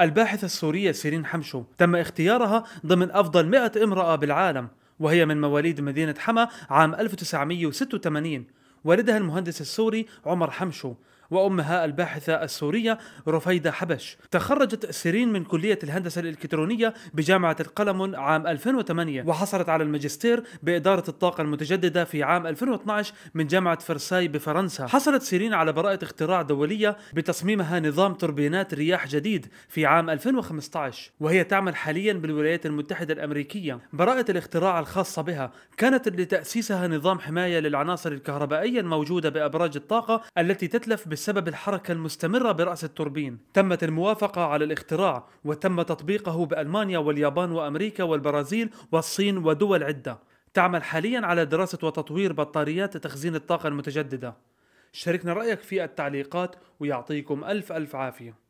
الباحثة السورية سيرين حمشو تم اختيارها ضمن أفضل 100 امرأة بالعالم وهي من مواليد مدينة حما عام 1986 والدها المهندس السوري عمر حمشو وأمها الباحثة السورية رفيدة حبش تخرجت سيرين من كلية الهندسة الإلكترونية بجامعة القلم عام 2008 وحصلت على الماجستير بإدارة الطاقة المتجددة في عام 2012 من جامعة فرساي بفرنسا حصلت سيرين على براءة اختراع دولية بتصميمها نظام توربينات رياح جديد في عام 2015 وهي تعمل حاليا بالولايات المتحدة الأمريكية براءة الاختراع الخاصة بها كانت لتأسيسها نظام حماية للعناصر الكهربائية الموجودة بأبراج الطاقة التي تتلف بسبب الحركة المستمرة برأس التوربين تمت الموافقة على الاختراع وتم تطبيقه بألمانيا واليابان وأمريكا والبرازيل والصين ودول عدة تعمل حاليا على دراسة وتطوير بطاريات تخزين الطاقة المتجددة شاركنا رأيك في التعليقات ويعطيكم ألف ألف عافية